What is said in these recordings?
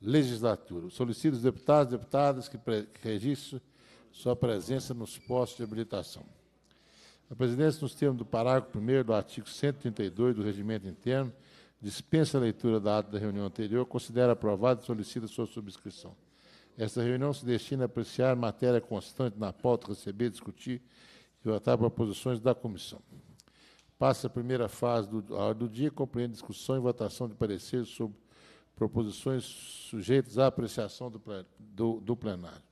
legislatura. Solicito os deputados e deputadas que, que registrem sua presença nos postos de habilitação. A presidência, nos termos do parágrafo 1 do artigo 132 do Regimento Interno, dispensa a leitura da ata da reunião anterior, considera aprovada e solicita sua subscrição. Esta reunião se destina a apreciar matéria constante na pauta, receber, discutir e votar proposições da comissão. Passa a primeira fase do, do dia, compreende discussão e votação de pareceres sobre proposições sujeitas à apreciação do, do, do plenário.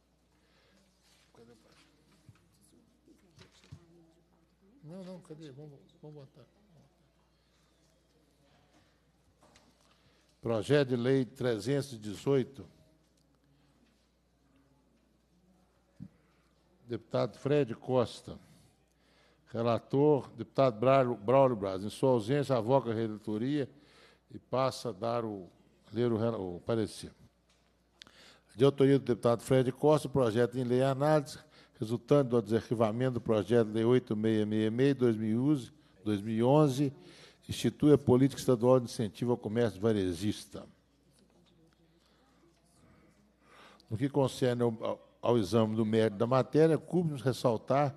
Não, não, cadê? Vamos, vamos botar. Projeto de Lei 318. Deputado Fred Costa. Relator, deputado Braulio Braz. Em sua ausência, avoca a reitoria e passa a dar o ler o, o parecer. De autoria do deputado Fred Costa, o projeto em lei é análise, resultante do desarquivamento do projeto Lei 8666 2011, institui a política estadual de incentivo ao comércio varejista. No que concerne ao, ao exame do mérito da matéria, cumpre-nos ressaltar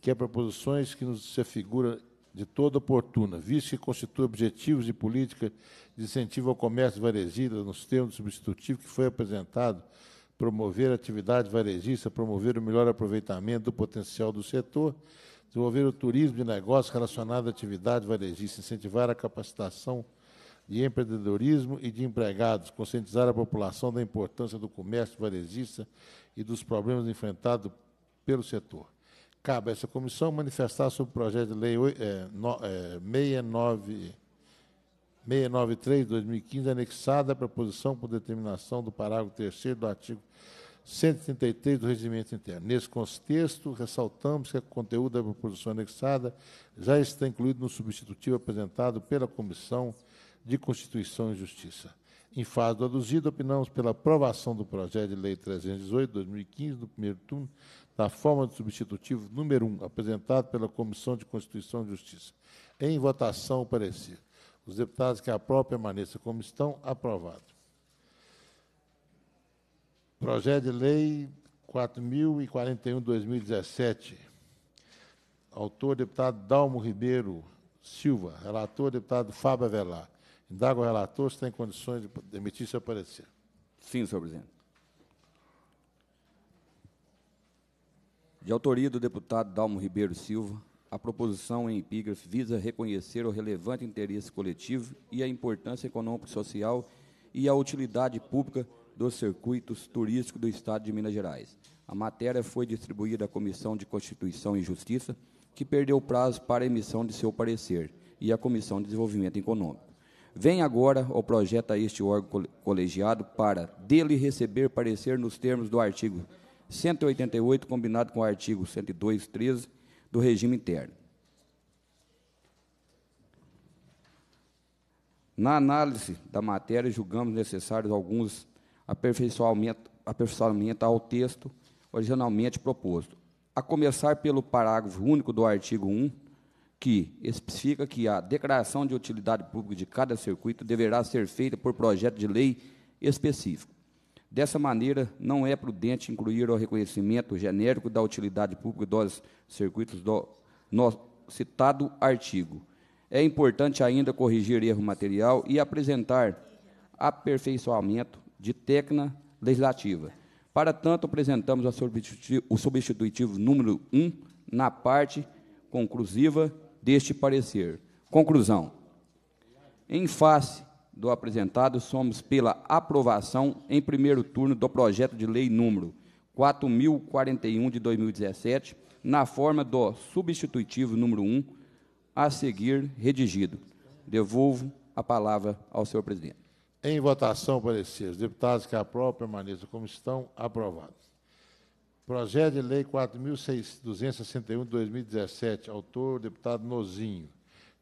que há proposições que nos se figura de toda oportuna, visto que constitui objetivos de política de incentivo ao comércio varejista nos termos substitutivo que foi apresentado, promover a atividade varejista, promover o melhor aproveitamento do potencial do setor, desenvolver o turismo de negócios relacionado à atividade varejista, incentivar a capacitação de empreendedorismo e de empregados, conscientizar a população da importância do comércio varejista e dos problemas enfrentados pelo setor. Cabe a essa comissão manifestar sobre o projeto de lei 693 é, é, de 2015, anexada à proposição por determinação do parágrafo 3 do artigo 133 do Regimento Interno. Nesse contexto, ressaltamos que o conteúdo da proposição anexada já está incluído no substitutivo apresentado pela Comissão de Constituição e Justiça. Em fase do aduzido, opinamos pela aprovação do projeto de lei 318, 2015, do primeiro turno, da forma de substitutivo número 1, apresentado pela Comissão de Constituição e Justiça. Em votação, o parecer. Os deputados que aprovam permaneçam como estão, aprovado. Projeto de Lei 4041, 2017. Autor, deputado Dalmo Ribeiro Silva. Relator, deputado Fábio Avelar. Indago o relator se tem condições de emitir seu parecer. Sim, senhor presidente. De autoria do deputado Dalmo Ribeiro Silva, a proposição em epígrafe visa reconhecer o relevante interesse coletivo e a importância econômica e social e a utilidade pública dos circuitos turísticos do Estado de Minas Gerais. A matéria foi distribuída à Comissão de Constituição e Justiça, que perdeu o prazo para emissão de seu parecer, e à Comissão de Desenvolvimento Econômico. Vem agora ao projeto a este órgão colegiado para dele receber parecer nos termos do artigo 188, combinado com o artigo 102, 13 do regime interno. Na análise da matéria, julgamos necessários alguns aperfeiçoamentos aperfeiçoamento ao texto originalmente proposto. A começar pelo parágrafo único do artigo 1, que especifica que a declaração de utilidade pública de cada circuito deverá ser feita por projeto de lei específico. Dessa maneira, não é prudente incluir o reconhecimento genérico da utilidade pública dos circuitos do no citado artigo. É importante ainda corrigir erro material e apresentar aperfeiçoamento de técnica legislativa. Para tanto, apresentamos o substitutivo, o substitutivo número 1 na parte conclusiva deste parecer. Conclusão. Em face do apresentado, somos pela aprovação em primeiro turno do projeto de lei número 4041 de 2017, na forma do substitutivo número 1, a seguir redigido. Devolvo a palavra ao senhor presidente. Em votação, parecer. Os deputados que aprovam permaneçam como estão, aprovados. Projeto de Lei 4.261, de 2017, autor, deputado Nozinho.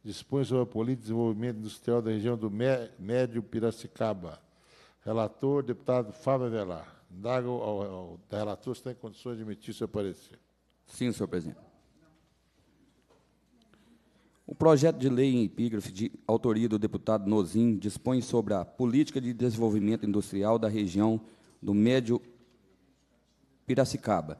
Dispõe sobre a política de desenvolvimento industrial da região do Médio Piracicaba. Relator, deputado Fábio Avelar. Dago ao, ao relator se tem condições de emitir seu parecer. Sim, senhor presidente. O projeto de lei em epígrafe de autoria do deputado Nozinho dispõe sobre a política de desenvolvimento industrial da região do Médio Piracicaba.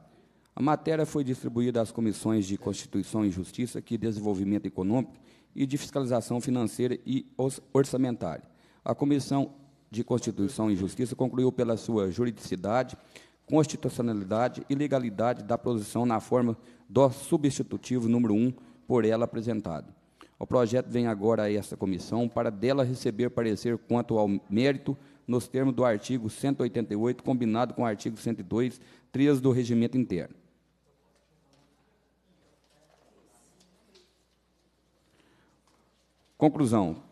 A matéria foi distribuída às comissões de Constituição e Justiça, que Desenvolvimento Econômico e de Fiscalização Financeira e Orçamentária. A Comissão de Constituição e Justiça concluiu pela sua juridicidade, constitucionalidade e legalidade da posição na forma do substitutivo número 1 por ela apresentado. O projeto vem agora a esta comissão para dela receber parecer quanto ao mérito nos termos do artigo 188, combinado com o artigo 102, 3 do regimento interno. Conclusão.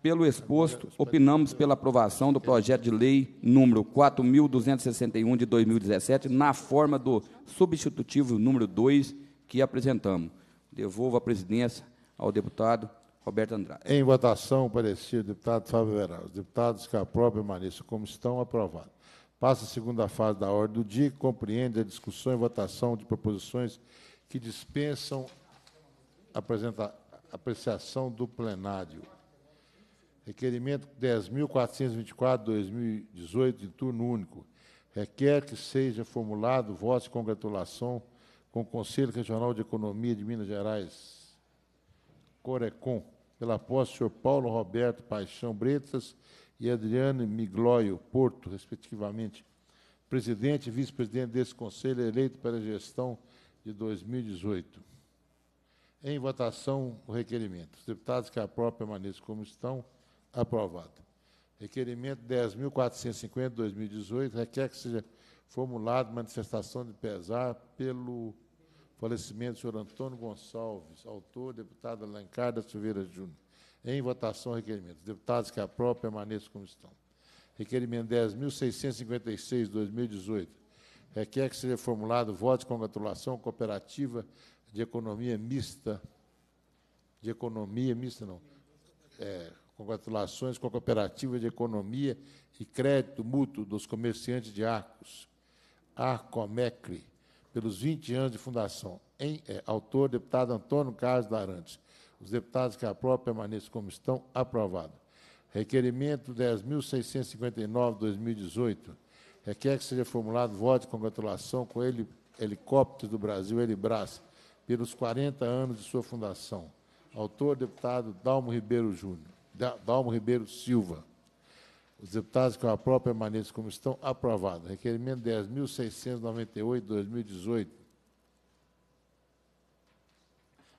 Pelo exposto, opinamos pela aprovação do projeto de lei número 4.261 de 2017, na forma do substitutivo número 2 que apresentamos. Devolvo a presidência ao deputado Roberto Andrade. Em votação, o parecer deputado Fábio Veral. Os deputados que aprovam permaneçam como estão, aprovado. Passa a segunda fase da ordem do dia, compreende a discussão e votação de proposições que dispensam apresenta, apreciação do plenário. Requerimento 10.424-2018, em turno único. Requer que seja formulado voto de congratulação com o Conselho Regional de Economia de Minas Gerais, Corecon, pela posse, senhor Paulo Roberto Paixão Bretas e Adriane Miglóio Porto, respectivamente. Presidente e vice-presidente desse conselho eleito para a gestão de 2018. Em votação, o requerimento. Os deputados que aprovam permaneçam como estão. Aprovado. Requerimento 10.450, 2018, requer que seja formulado manifestação de pesar pelo Falecimento do senhor Antônio Gonçalves, autor, deputado Alencar da Silveira Júnior. Em votação, requerimento. Deputados que aprovam, permaneçam como estão. Requerimento 10.656, 2018. Requer que seja formulado voto de congratulação cooperativa de economia mista. De economia mista, não. É, congratulações com a cooperativa de economia e crédito mútuo dos comerciantes de Arcos, Arcomecre pelos 20 anos de fundação. Em, é, autor, deputado Antônio Carlos Darantes. Os deputados que aprovam permaneçam como estão. Aprovado. Requerimento 10.659-2018. Requer que seja formulado voto de congratulação com ele, helicóptero do Brasil, Elibras, pelos 40 anos de sua fundação. Autor, deputado Dalmo Ribeiro Júnior. Dalmo Ribeiro Silva. Os deputados com a própria maneira como estão, aprovado. Requerimento 10.698, 2018.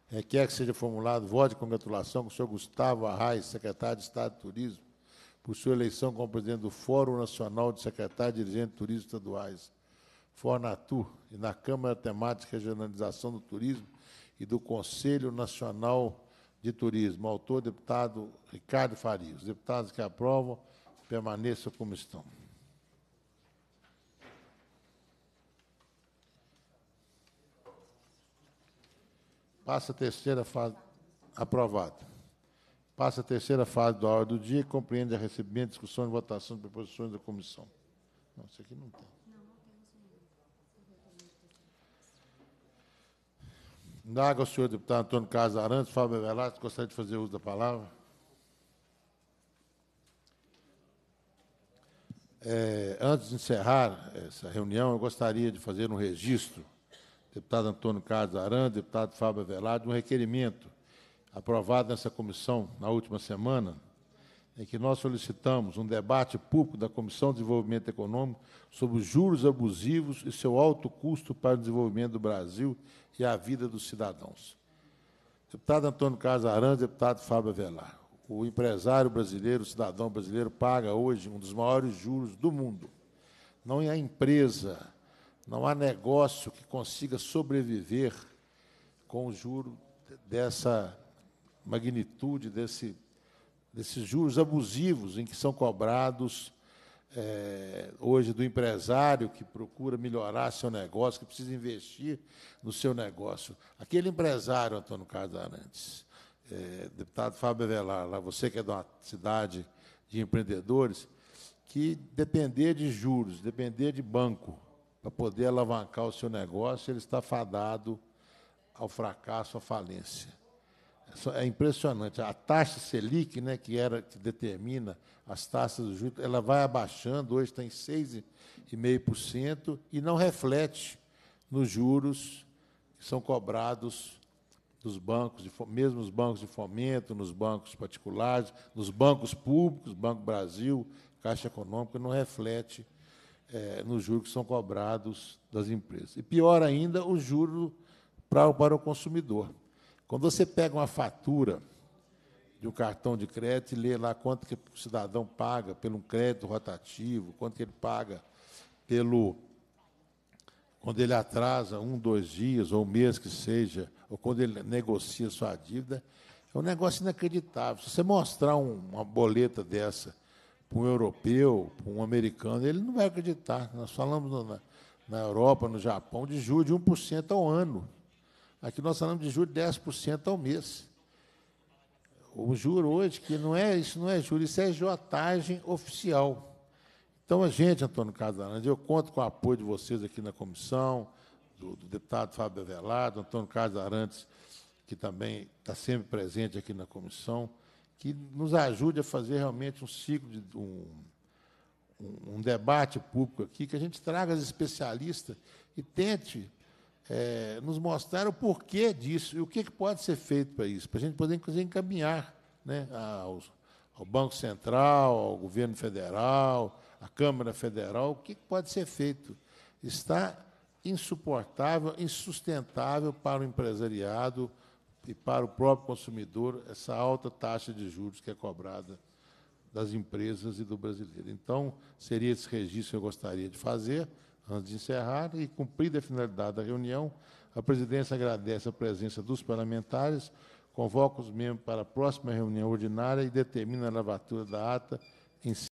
Requer que seja formulado voto de congratulação com o senhor Gustavo Arraes, secretário de Estado de Turismo, por sua eleição como presidente do Fórum Nacional de Secretários e Dirigentes de Turismo Estaduais, Fornatur, e na Câmara Temática de Regionalização do Turismo e do Conselho Nacional de Turismo. Autor, deputado Ricardo Faria. Os deputados que aprovam, permaneçam como estão. Passa a terceira fase, aprovado. Passa a terceira fase da ordem do dia compreende a recebimento, discussão e votação de proposições da comissão. Não, isso aqui não tem. Indaga o senhor deputado Antônio Casarantes, Fábio Velasco, gostaria de fazer uso da palavra. É, antes de encerrar essa reunião, eu gostaria de fazer um registro, deputado Antônio Carlos Aranda, deputado Fábio de um requerimento aprovado nessa comissão na última semana, em que nós solicitamos um debate público da Comissão de Desenvolvimento Econômico sobre os juros abusivos e seu alto custo para o desenvolvimento do Brasil e a vida dos cidadãos. Deputado Antônio Carlos Aranda, deputado Fábio Velar. O empresário brasileiro, o cidadão brasileiro, paga hoje um dos maiores juros do mundo. Não há é empresa, não há negócio que consiga sobreviver com o juro dessa magnitude, desse, desses juros abusivos em que são cobrados é, hoje do empresário que procura melhorar seu negócio, que precisa investir no seu negócio. Aquele empresário, Antônio Carlos Arantes, é, deputado Fábio Avelar, lá você que é de uma cidade de empreendedores, que depender de juros, depender de banco para poder alavancar o seu negócio, ele está fadado ao fracasso, à falência. É, é impressionante. A taxa Selic, né, que era que determina as taxas do juros, ela vai abaixando, hoje está em 6,5% e não reflete nos juros que são cobrados dos bancos, de, mesmo nos bancos de fomento, nos bancos particulares, nos bancos públicos, Banco Brasil, Caixa Econômica, não reflete é, nos juros que são cobrados das empresas. E pior ainda, o juro para o consumidor. Quando você pega uma fatura de um cartão de crédito e lê lá quanto que o cidadão paga pelo crédito rotativo, quanto que ele paga pelo quando ele atrasa um, dois dias, ou um mês que seja, ou quando ele negocia sua dívida, é um negócio inacreditável. Se você mostrar um, uma boleta dessa para um europeu, para um americano, ele não vai acreditar. Nós falamos na, na, Europa, no Japão, de juros de 1% ao ano. Aqui nós falamos de juros de 10% ao mês. O juro hoje, que não é isso não é juro, isso é jotagem oficial. Então, a gente, Antônio Casarandes, eu conto com o apoio de vocês aqui na comissão, do, do deputado Fábio Avelado, Antônio Arantes, que também está sempre presente aqui na comissão, que nos ajude a fazer realmente um ciclo, de, um, um debate público aqui, que a gente traga as especialistas e tente é, nos mostrar o porquê disso e o que, que pode ser feito para isso, para a gente poder, inclusive, encaminhar né, ao Banco Central, ao governo federal, a Câmara Federal, o que pode ser feito? Está insuportável, insustentável para o empresariado e para o próprio consumidor essa alta taxa de juros que é cobrada das empresas e do brasileiro. Então, seria esse registro que eu gostaria de fazer, antes de encerrar, e cumprida a finalidade da reunião, a presidência agradece a presença dos parlamentares, convoca os membros para a próxima reunião ordinária e determina a lavatura da ata em